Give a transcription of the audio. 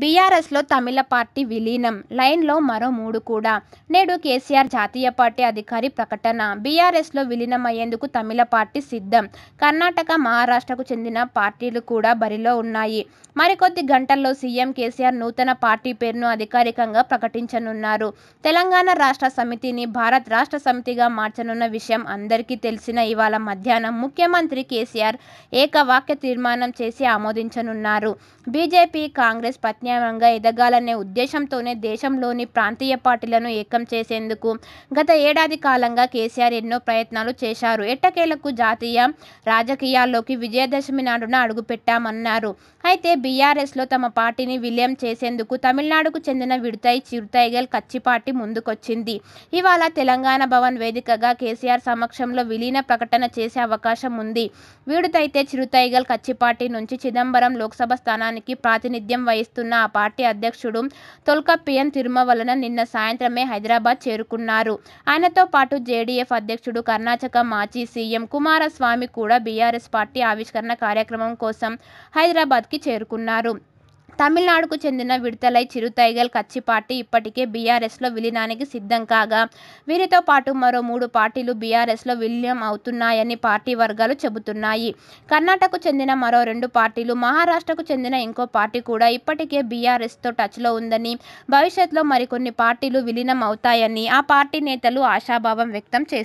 బీఆర్ఎస్లో తమిళ పార్టీ విలీనం లైన్లో మరో మూడు కూడా నేడు కేసీఆర్ జాతీయ పార్టీ అధికారి ప్రకటన బీఆర్ఎస్లో విలీనమయ్యేందుకు తమిళ పార్టీ సిద్ధం కర్ణాటక మహారాష్ట్రకు చెందిన పార్టీలు కూడా బరిలో ఉన్నాయి మరికొద్ది గంటల్లో సీఎం కేసీఆర్ నూతన పార్టీ పేరును అధికారికంగా ప్రకటించనున్నారు తెలంగాణ రాష్ట్ర సమితిని భారత్ రాష్ట్ర సమితిగా మార్చనున్న విషయం అందరికీ తెలిసిన ఇవాళ మధ్యాహ్నం ముఖ్యమంత్రి కేసీఆర్ ఏకవాక్య తీర్మానం చేసి ఆమోదించనున్నారు బీజేపీ కాంగ్రెస్ పత్ని ప్రత్యామ్నాయంగా ఎదగాలనే ఉద్దేశంతోనే దేశంలోని ప్రాంతీయ పార్టీలను ఏకం చేసేందుకు గత ఏడాది కాలంగా కేసీఆర్ ఎన్నో ప్రయత్నాలు చేశారు ఎట్టకేలకు జాతీయ రాజకీయాల్లోకి విజయదశమి నాడున అడుగుపెట్టామన్నారు అయితే బీఆర్ఎస్లో తమ పార్టీని విలీనం చేసేందుకు తమిళనాడుకు చెందిన విడతాయి చిరుతైగల్ కచ్చిపార్టీ ముందుకొచ్చింది ఇవాళ తెలంగాణ భవన్ వేదికగా కేసీఆర్ సమక్షంలో విలీన ప్రకటన చేసే అవకాశం ఉంది వీడుతైతే చిరుతైగల్ కచ్చిపార్టీ నుంచి చిదంబరం లోక్సభ స్థానానికి ప్రాతినిధ్యం వహిస్తున్న ఆ పార్టీ అధ్యక్షుడు తొల్కపియన్ తిరుమవలన నిన్న సాయంత్రమే హైదరాబాద్ చేరుకున్నారు ఆయనతో పాటు జేడీఎఫ్ అధ్యక్షుడు కర్ణాటక మాజీ సీఎం కుమారస్వామి కూడా బీఆర్ఎస్ పార్టీ ఆవిష్కరణ కార్యక్రమం కోసం హైదరాబాద్కి ఢిల్లీకి చేరుకున్నారు తమిళనాడుకు చెందిన విడతలై చిరుతైగల్ కచ్చి పార్టీ ఇప్పటికే బీఆర్ఎస్లో విలీనానికి సిద్ధం కాగా వీరితో పాటు మరో మూడు పార్టీలు బీఆర్ఎస్లో విలీనం అవుతున్నాయని పార్టీ వర్గాలు చెబుతున్నాయి కర్ణాటకకు చెందిన మరో రెండు పార్టీలు మహారాష్ట్రకు చెందిన ఇంకో పార్టీ కూడా ఇప్పటికే బీఆర్ఎస్తో టచ్లో ఉందని భవిష్యత్తులో మరికొన్ని పార్టీలు విలీనం అవుతాయని ఆ పార్టీ నేతలు ఆశాభావం వ్యక్తం చేస్తారు